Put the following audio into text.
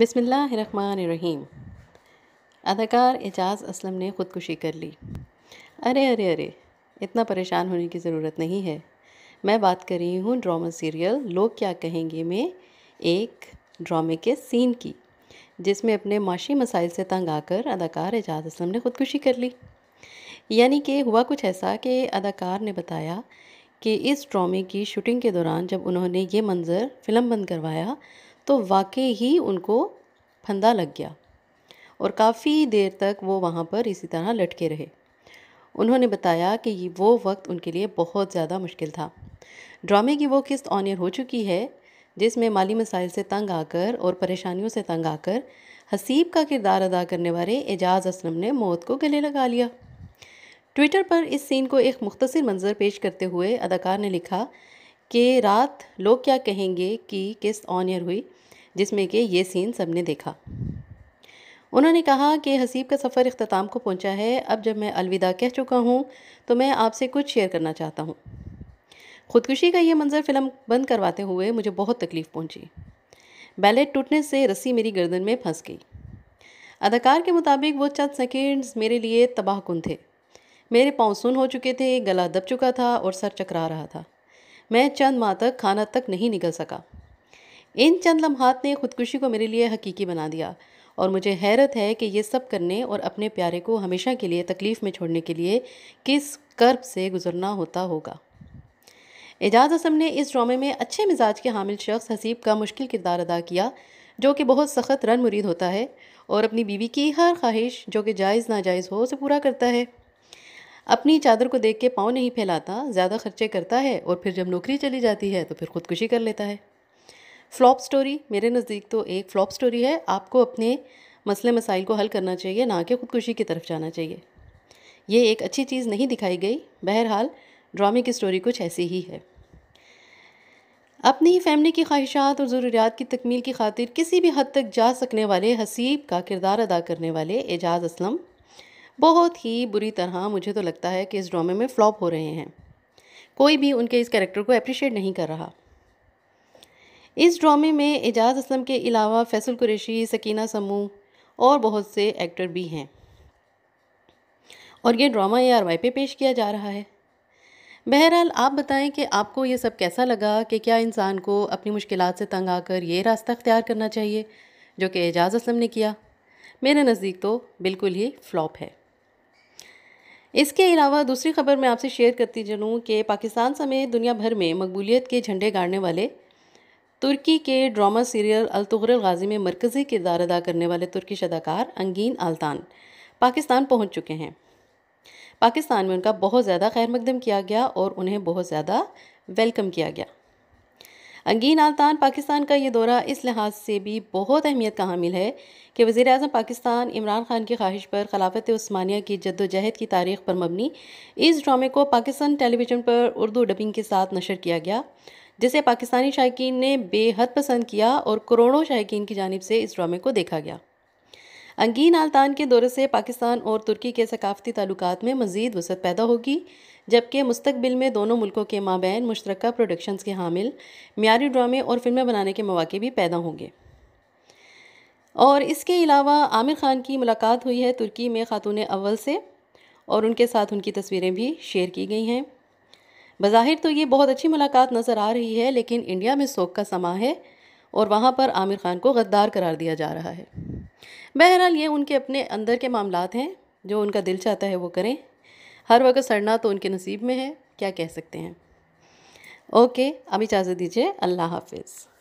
बसमिल्लाम अदाकार एजाज़ असलम ने ख़ुदकुशी कर ली अरे अरे अरे इतना परेशान होने की ज़रूरत नहीं है मैं बात कर रही हूँ ड्रामा सीरियल लोग क्या कहेंगे में एक ड्रामे के सीन की जिसमें अपने माशी मसाइल से तंग आकर अदाकार एजाज असलम ने ख़ुदकुशी कर ली यानी कि हुआ कुछ ऐसा कि अदाकार ने बताया कि इस ड्रामे की शूटिंग के दौरान जब उन्होंने ये मंज़र फ़िल्म बंद करवाया तो वाकई ही उनको फंदा लग गया और काफ़ी देर तक वो वहाँ पर इसी तरह लटके रहे उन्होंने बताया कि ये वो वक्त उनके लिए बहुत ज़्यादा मुश्किल था ड्रामे की वो किस्त ऑनियर हो चुकी है जिसमें माली मसाइल से तंग आकर और परेशानियों से तंग आकर हसीब का किरदार अदा करने वाले एजाज़ असलम ने मौत को गले लगा लिया ट्विटर पर इस सीन को एक मुख्तर मंजर पेश करते हुए अदाकार ने लिखा कि रात लोग क्या कहेंगे कि किस ऑन ईयर हुई जिसमें कि ये सीन सबने देखा उन्होंने कहा कि हसीब का सफ़र अख्ताम को पहुंचा है अब जब मैं अलविदा कह चुका हूं तो मैं आपसे कुछ शेयर करना चाहता हूं ख़ुदकुशी का ये मंज़र फ़िल्म बंद करवाते हुए मुझे बहुत तकलीफ़ पहुंची बैलेट टूटने से रस्सी मेरी गर्दन में फंस गई अदाकार के मुताबिक वो चंद सेकेंड्स मेरे लिए तबाहकुन थे मेरे पाँव सुन हो चुके थे गला दब चुका था और सर चकरा रहा था मैं चंद माह तक खाना तक नहीं निकल सका इन चंद लम्हात ने ख़ुदकुशी को मेरे लिए हकीकी बना दिया और मुझे हैरत है कि ये सब करने और अपने प्यारे को हमेशा के लिए तकलीफ़ में छोड़ने के लिए किस कर्ब से गुजरना होता होगा एजाज असम ने इस ड्रामे में अच्छे मिजाज के हामिल शख्स हसीब का मुश्किल किरदार अदा किया जो कि बहुत सख्त रन मुरीद होता है और अपनी बीवी की हर ख्वाहिश जो कि जायज़ नाजायज़ हो उसे पूरा करता है अपनी चादर को देख के पाँव नहीं फैलाता ज़्यादा खर्चे करता है और फिर जब नौकरी चली जाती है तो फिर खुदकुशी कर लेता है फ्लॉप स्टोरी मेरे नज़दीक तो एक फ्लॉप स्टोरी है आपको अपने मसले मसाइल को हल करना चाहिए ना कि खुदकुशी की तरफ जाना चाहिए ये एक अच्छी चीज़ नहीं दिखाई गई बहरहाल ड्रामे की स्टोरी कुछ ऐसी ही है अपनी ही फैमिली की ख्वाहिशात और ज़रूरियात की तकमील की खातिर किसी भी हद तक जा सकने वाले हसीब का किरदार अदा करने वाले एजाज़ असलम बहुत ही बुरी तरह मुझे तो लगता है कि इस ड्रामे में फ्लॉप हो रहे हैं कोई भी उनके इस कैरेक्टर को अप्रिशिएट नहीं कर रहा इस ड्रामे में एजाज असलम के अलावा फैसल कुरेशी सकीना समूह और बहुत से एक्टर भी हैं और ये ड्रामा ए आर वाई पे पेश किया जा रहा है बहरहाल आप बताएं कि आपको ये सब कैसा लगा कि क्या इंसान को अपनी मुश्किल से तंग आकर ये रास्ता अख्तियार करना चाहिए जो कि एजाज़ असलम ने किया मेरे नज़दीक तो बिल्कुल ही फ्लॉप है इसके अलावा दूसरी खबर मैं आपसे शेयर करती चलूँ कि पाकिस्तान समेत दुनिया भर में मकबूलियत के झंडे गाड़ने वाले तुर्की के ड्रामा सीरियल अलतुगरल गाजी में मरकज़ी किरदार अदा करने वाले तुर्किश अदाकार अंगीन आलतान पाकिस्तान पहुँच चुके हैं पाकिस्तान में उनका बहुत ज़्यादा खैर मकदम किया गया और उन्हें बहुत ज़्यादा वेलकम किया गया अंगीन आलतान पाकिस्तान का ये दौरा इस लिहाज से भी बहुत अहमियत का हामिल है कि वज़ी अजम पाकिस्तान इमरान खान की ख्वाहिश पर खिलाफत स्मानिया की जद्दोजहद की तारीख पर मबनी इस ड्रामे को पाकिस्तान टेलीविज़न पर उर्दू डबिंग के साथ नशर किया गया जिसे पाकिस्तानी शायक ने बेहद पसंद किया और करोड़ों शायक की जानब से इस ड्रामे को देखा गया अंगीन आलतान के दौरे से पाकिस्तान और तुर्की के सकाफती ताल्लुकात में मजीद वसत पैदा होगी जबकि मुस्तबिल में दोनों मुल्कों के माबैन मुश्तरक प्रोडक्शंस के हामिल मीरी ड्रामे और फिल्में बनाने के मौाक़े भी पैदा होंगे और इसके अलावा आमिर ख़ान की मुलाकात हुई है तुर्की में ख़ातून अव्वल से और उनके साथ उनकी तस्वीरें भी शेयर की गई हैं बज़ाहिर तो ये बहुत अच्छी मुलाकात नज़र आ रही है लेकिन इंडिया में सोख का समा है और वहाँ पर आमिर ख़ान को गद्दार करार दिया जा रहा है बहरहाल ये उनके अपने अंदर के मामला हैं जो उनका दिल चाहता है वो करें हर वक्त सड़ना तो उनके नसीब में है क्या कह सकते हैं ओके अब इजाज़त दीजिए अल्लाह हाफिज़